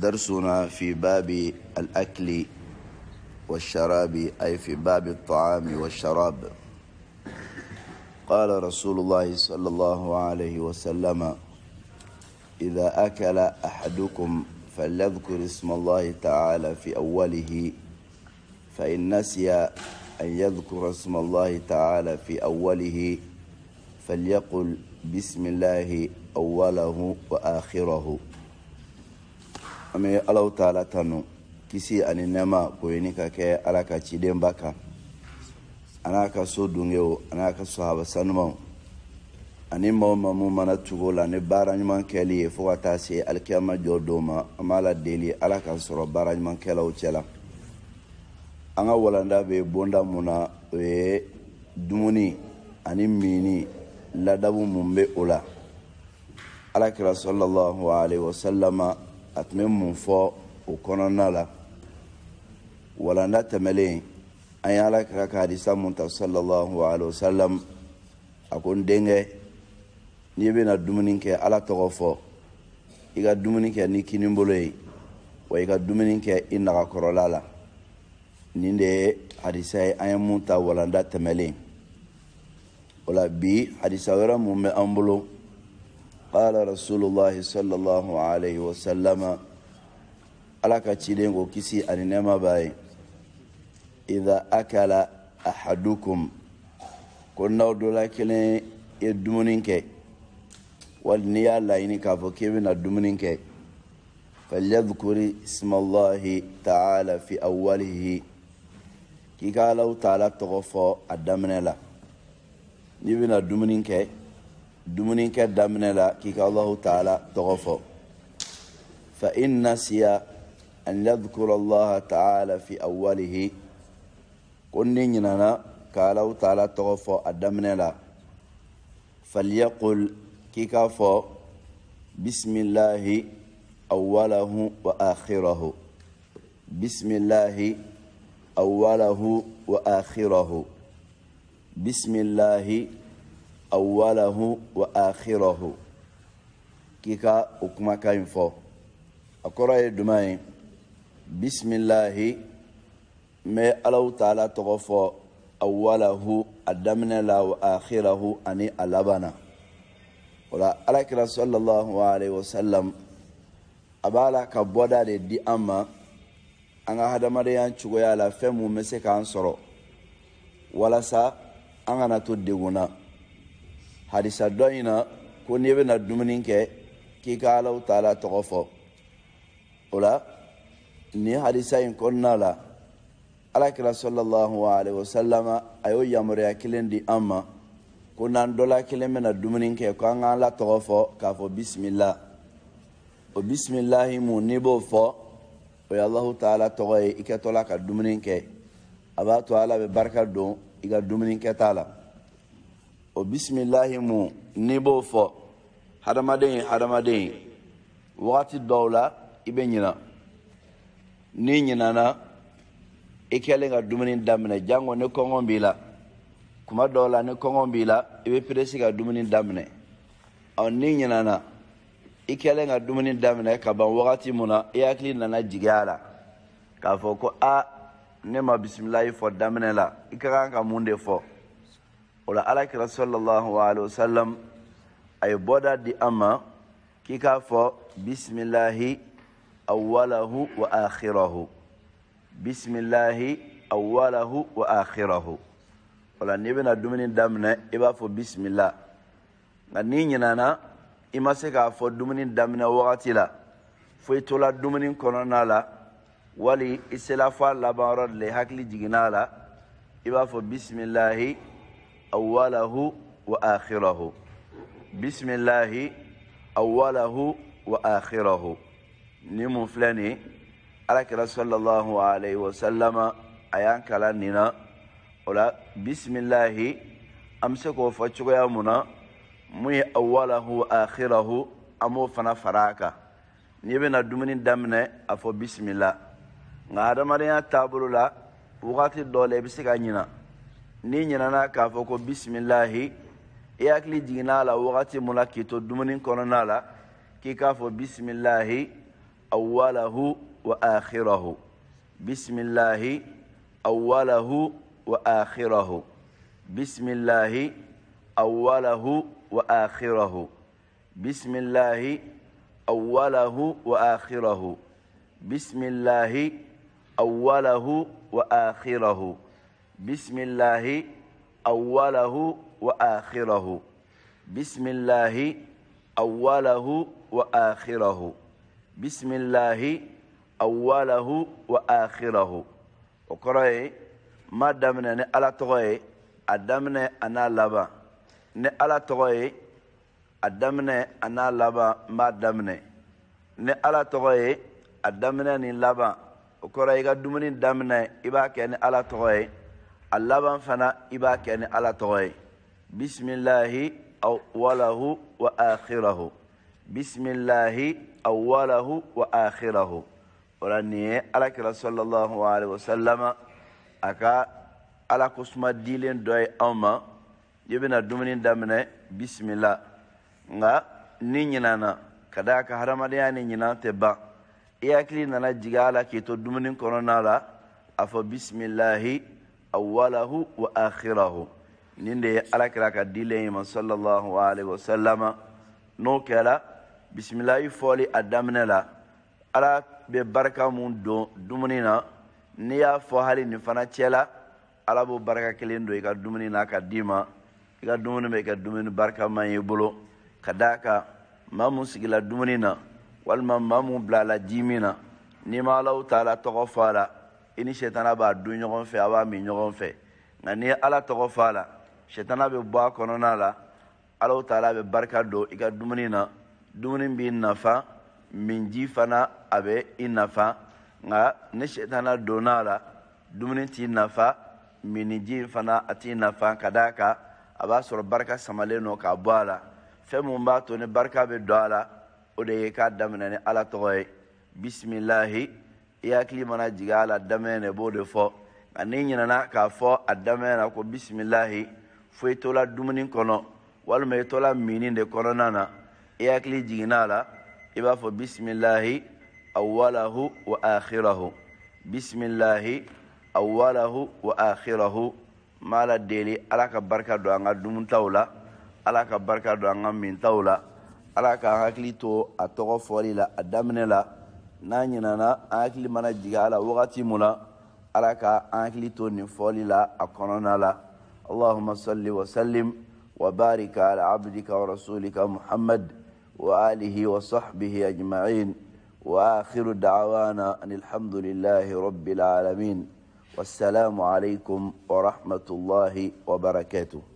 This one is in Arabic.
درسنا في باب الأكل والشراب أي في باب الطعام والشراب قال رسول الله صلى الله عليه وسلم إذا أكل أحدكم فليذكر اسم الله تعالى في أوله فإن نسي أن يذكر اسم الله تعالى في أوله فليقل بسم الله أوله وآخره an bɛ alaw ta tanu kisi ani nɛma o ye ka kɛ ala ka cidenba kan a n'a ka so dunkew a n'a ka sahaba sanumaw ani maa o maa mana tugu la ni baara ɲuman kɛli ye fo ka taa se alikiyama jɔ don ma an b'a la deli ala k'an sɔrɔ baara ɲumankɛlaw cɛla an ka walanda bɛ bonda mun na o ye dumuni ani mini ladabu mun bɛ o la alakira sɔlɔlɔhu alayhi wa a tun bɛ mun fɔ o kɔnɔna la walanda tɛmɛlen an ye ala kira ka hadisa mun ta sallallahu alaihi wasallam a ko n denkɛ n'i bɛna dumuni kɛ ala tɔgɔ fɔ i ka dumuni kɛ ni kini bolo ye wa i ka dumuni kɛ i nagakɔrɔla la nin de ye hadisa ye an ye mun ta walanda tɛmɛlen o la bi hadisa wɛrɛ mun bɛ an bolo قال رسول الله صلى الله عليه وسلم على كتيرين وكسي أنما باي إذا أكل أحدكم كنا ودولا كلين يدمونينك والنيا لايني كافو كيبن الدمونينك فليذكر اسم الله تعالى في أوله كي قالوا تعالى تغفو الدمنلا نبينا نبنا dumunikɛ daminɛ la k'i ka allahu taala tɔgɔ fɔ fa in nasiya an yadkura allaha taala fi awalihi ko ni ɲinana ka allahu taala tɔgɔ fɔ a daminɛ la falyaqul k'i k'a fɔ bisimilahi awalahu wa akhirahu bisimilahi awalahu wa akhirahu bisimilahi awwalahu wa akhirahu k'i ka o kumakan in fɔ a kɔrɔ ye duman ye bisimilahi n bɛ alaw taala tɔgɔ fɔ awwalahu a daminɛ la wa akhirahu ani a laban na o la alakira sallallahu alaihi wa sallam a b'a la ka bɔda de di an ma an ka hadamadenya cogoya la fɛn mun bɛ se k'an sɔrɔ walasa an kana to degun na. hadisa dɔ in na ko n'i bɛna dumuni kɛ k'i ka alaw ta tɔgɔ fɔ o la nin hadisa in kɔnɔna la alakira sɔlɔlahu alayhi wa salama a y'o yamaruya kelen di an ma ko n'an dɔla kelen bɛna dumuni kɛ ko an k'an la fɔ k'a fɔ bisimila o bisimilahi mun n'i b'o fɔ o ye alahu taala tɔgɔ ye i kɛtɔla ka dumuni kɛ a b'a to ala bɛ barika don i ka dumuni kɛta la. o bisimilahi mu n'i b'o fɔ hadamaden hadamaden wagati dɔw la i bɛ ɲina n'i ɲinana i kɛlen ka dumuni daminɛ jango ni kɔngɔ b'i la kuma dɔw la ni kɔngɔ b'i la i bɛ peresi ka dumuni daminɛ ɔ n'i ɲinana i kɛlen ka dumuni daminɛ ka ban wagati mun na i hakili nana jigiya la k'a fɔ ko a ne ma bisimilahi fɔ daminɛ la i ka kan ka mun de fɔ ola alakira sallallahu alaihi wasallam a ye di an kika k'i bismillahi fɔ awalahu wa akhirahu bisimilahi awalahu wa akhirahu ola n'i bɛna dumuni daminɛ i b'a fɔ bisimila nka n'i ɲinana i se k'a fɔ dumuni daminɛ wagati la fo i tola dumuni la wali i sela fɔ a labanyɔrɔ de la i hakili أوله وآخره بسم الله أوله وآخره نمو فلاني عليك رسول الله عليه وسلم أيان كلاننا ولا بسم الله وفتشك يا منا مي أوله وآخره أمو فنا فراكا n'i bɛna dumuni daminɛ a fɔ bisimila nka adamadenya taabolo la wagati dɔ la n'i ɲinana k'a fɔ ko bisimilahi i hakili jiginna a la wagati mun na k'i to dumuni kɔnɔna la k'i k'a fɔ bisimilahi awalahu wa akhirahu bisimilahi awalahu wa akhirahu bisimilahi awalahu wa akhirahu bisimilahi awalahu wa akhirahu bisimilahi awalahu wa akhirahu بسم الله أوله وآخره بسم الله أوله وآخره بسم الله أوله وآخره وقرأي ما دمنا نألا تغي أدمنا أنا لبا نألا تغي أدمنا أنا لبا ما دمنا نألا تغي أدمنا نلبا وقرأي قدمني دمنا إباك أنا ألا تغيي a laban fana i b'a kɛ ni ala tɔgɔ ye bisimilahi awalahu wa akhirahu bisimilahi awalahu wa akhirahu o la nin ye alakira sɔlɔlɔhu alayhi wa salama a ka ala kosuma dilen dɔ ye anw ma i bɛna dumuni daminɛ bisimila nka ni ɲinana ka d'a ka hadamadenya ni ɲinan tɛ ban i hakili nana jigin a la k'i to dumuni kɔnɔna la a fɔ bisimilahi awwalahu wa akhirahu nin de ye alakira ka dilen ye ma sallallahu alaihi wasallama n'o kɛla bisimilayi fɔli a daminɛ la ala bɛ barika mun don dumuni na n'i y'a fɔ hali nin fana cɛla ala b'o barika kelen don i ka dumuni na ka d'i ma i ka dumuni bɛ kɛ dumuni barikama y'i bolo ka d'a kan maa mun sigila dumuni na walima maa mun bilala ji min na n'i ma alaw ta la tɔgɔ fɔ a la i ni sɛtana b'a dun ɲɔgɔn fɛ a b'a min ɲɔgɔn fɛ nka n'i ye ala tɔgɔ fɔ a la sɛtana bɛ bɔ a kɔnɔna la alaw taala bɛ barika don i ka dumuni na dumuni b'i nafa minji fana a bɛ i nafa nka ni sɛtana donna a la dumuni t'i nafa miniji fana a t'i nafa ka d'a kan a b'a sɔrɔ barika samalen don k'a bɔ a la fɛn mun b'a to ni barika bɛ don a la o de ye k'a daminɛ ni ala tɔgɔ ye bisimilahi i hakili mana jigi a la daminɛ na i b'o de fɔ nka n'i ɲinɛna k'a fɔ a daminɛ na ko bisimilahi fo i tola dumuni kɔnɔ walima i tola mini de kɔnɔna na i hakili jiginna a la i b'a fɔ bisimilahi awalahu wa akhirahu bisimilahi awalahu wa akhirahu n b'a la deli ala ka barika don an ka dumuntaw la ala ka barika don an ka mintaw la ala k'an hakili to a tɔgɔ fɔli la a daminɛ la n'a ɲinana an hakili mana jigi a la wagati mun na ala ka an hakili to nin fɔli la a kɔnɔna la allahuma salli wasallim وبارك على عبدك ورسولك محمد وآله وصحبه أجمعين وآخر دعوانا أن الحمد لله رب العالمين والسلام عليكم ورحمة الله وبركاته